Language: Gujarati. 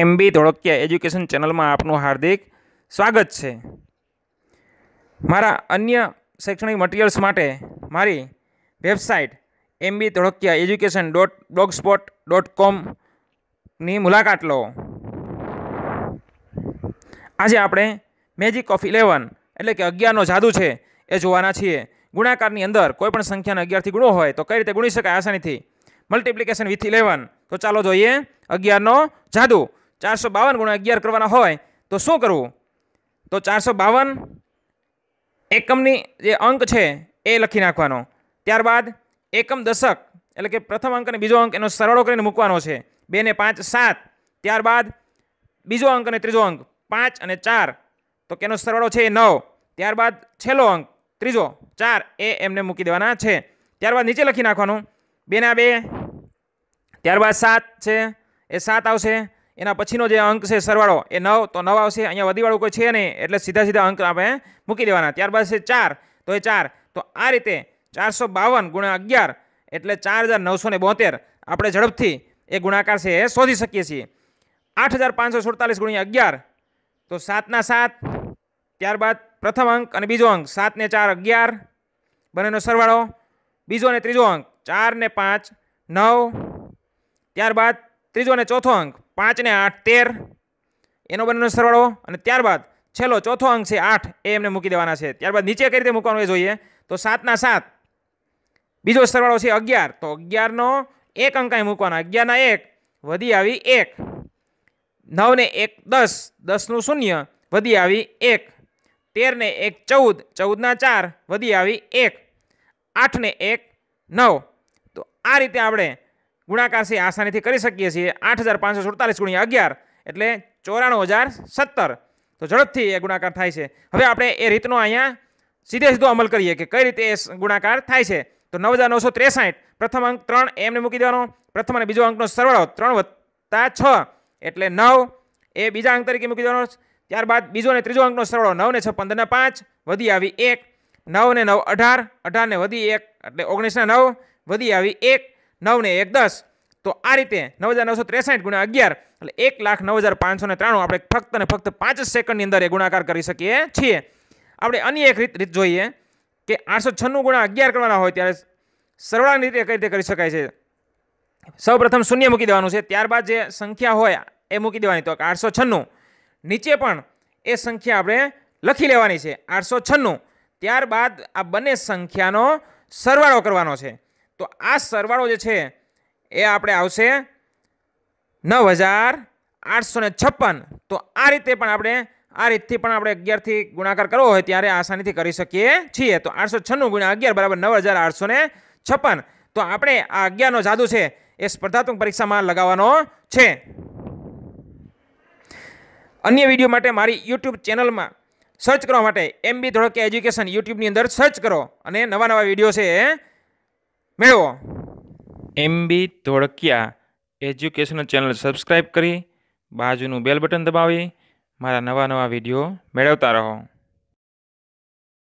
એમ બી ધોળકિયા એજ્યુકેશન ચેનલમાં આપનું હાર્દિક સ્વાગત છે મારા અન્ય શૈક્ષણિક મટીરિયલ્સ માટે મારી website M B Dholakia education dot blogspot dot કોમની મુલાકાત લો આજે આપણે મેજિક ઓફ ઇલેવન એટલે કે અગિયારનો જાદુ છે એ જોવાના છીએ ગુણાકારની અંદર કોઈપણ સંખ્યાને અગિયારથી ગુણો હોય તો કઈ રીતે ગુણી શકાય આસાનીથી મલ્ટિપ્લિકેશન વિથ ઇલેવન તો ચાલો જોઈએ અગિયારનો જાદુ ચારસો બાવન ગુણ્યા અગિયાર કરવાના હોય તો શું કરવું તો ચારસો બાવન એકમની જે અંક છે એ લખી નાખવાનો ત્યારબાદ એકમ દશક એટલે કે પ્રથમ અંક અને બીજો અંક એનો સરળો કરીને મૂકવાનો છે બે ને પાંચ સાત ત્યારબાદ બીજો અંક અને ત્રીજો અંક પાંચ અને ચાર તો કેનો સરવાળો છે એ નવ ત્યારબાદ છેલ્લો અંક ત્રીજો ચાર એ એમને મૂકી દેવાના છે ત્યારબાદ નીચે લખી નાખવાનું બેના બે ત્યારબાદ સાત છે એ સાત આવશે એના પછીનો જે અંક છે સરવાળો એ નવ તો નવ આવશે અહીંયા વધીવાળું કોઈ છે નહીં એટલે સીધા સીધા અંક આપણે મૂકી દેવાના ત્યારબાદ છે ચાર તો એ ચાર તો આ રીતે ચારસો બાવન ગુણ્યા અગિયાર એટલે ચાર હજાર નવસો ને બોતેર આપણે ઝડપથી એ ગુણાકાર છે એ શોધી શકીએ છીએ આઠ હજાર પાંચસો સુડતાલીસ ગુણ્યા અગિયાર તો સાતના સાત ત્યારબાદ પ્રથમ અંક અને બીજો અંક સાતને ચાર અગિયાર બંનેનો સરવાળો બીજો અને ત્રીજો અંક ચાર ને પાંચ નવ ત્યારબાદ ત્રીજો અને ચોથો અંક પાંચને આઠ તેર એનો બંનેનો સરવાળો અને ત્યારબાદ છેલ્લો ચોથો અંક છે આઠ એ એમને મૂકી દેવાના છે ત્યારબાદ નીચે કઈ રીતે મૂકવાનું એ જોઈએ તો સાતના સાત બીજો સરવાળો છે અગિયાર તો અગિયારનો એક અંક અહીં મૂકવાનો અગિયારના એક વધી આવી એક નવને એક દસ દસનું શૂન્ય વધી આવી એક તેરને એક ચૌદ ચૌદના ચાર વધી આવી એક આઠને એક નવ તો આ રીતે આપણે ગુણાકાર છે આસાનીથી કરી શકીએ છીએ આઠ હજાર પાંચસો સુડતાલીસ ગુણ્યા અગિયાર એટલે ચોરાણું હજાર સત્તર તો ઝડપથી એ ગુણાકાર થાય છે હવે આપણે એ રીતનો અહીંયા સીધે સીધો અમલ કરીએ કે કઈ રીતે એ ગુણાકાર થાય છે તો નવ હજાર નવસો ત્રેસાઠ પ્રથમ અંક ત્રણ એમને મૂકી દેવાનો પ્રથમ અને બીજો અંકનો સરવાળો ત્રણ વત્તા છ એટલે નવ એ બીજા અંક તરીકે મૂકી દેવાનો ત્યારબાદ બીજો અને ત્રીજો અંકનો સરવાળો નવ ને છ પંદરના પાંચ વધી આવી એક નવ ને નવ અઢાર અઢાર ને વધી એક એટલે ઓગણીસ ને નવ વધી આવી એક નવ ને એક દસ તો આ રીતે નવ હજાર નવસો ત્રેસઠ ગુણ્યા અગિયાર એટલે એક લાખ નવ હજાર પાંચસો ને ત્રાણું આપણે ફક્ત ને ફક્ત પાંચ જ સેકન્ડની અંદર એ ગુણાકાર કરી શકીએ છીએ આપણે અન્ય એક રીત રીત જોઈએ કે આઠસો છન્નું ગુણા અગિયાર કરવાના હોય ત્યારે સરવાળાની રીતે કઈ રીતે કરી શકાય છે સૌ પ્રથમ શૂન્ય મૂકી દેવાનું છે ત્યારબાદ જે સંખ્યા હોય એ મૂકી દેવાની તો આઠસો છન્નું નીચે પણ એ સંખ્યા આપણે લખી લેવાની છે આઠસો છન્નું ત્યારબાદ આ બંને સંખ્યાનો સરવાળો કરવાનો છે તો આ સરવાળો જે છે એ આપણે આવશે નવ હજાર આઠસો ને છપ્પન તો આ રીતે પણ આપણે આ રીતથી પણ આપણે અગિયારથી ગુણાકાર કરવો હોય ત્યારે આસાનીથી કરી શકીએ છીએ તો આઠસો છન્નું ગુણ્યા અગિયાર બરાબર નવ હજાર આઠસો ને છપ્પન તો આપણે આ અગિયારનો જાદુ છે એ સ્પર્ધાત્મક પરીક્ષામાં લગાવવાનો છે અન્ય વિડીયો માટે મારી યુટ્યુબ ચેનલમાં સર્ચ કરવા માટે એમ બી ધોળકે એજ્યુકેશન યુટ્યુબની અંદર સર્ચ કરો અને નવા નવા વિડીયો છે એ મેળવો MB Dholakia educational channel subscribe કરી બાજુનું બેલ બટન દબાવી મારા નવા નવા વિડીયો મેળવતા રહો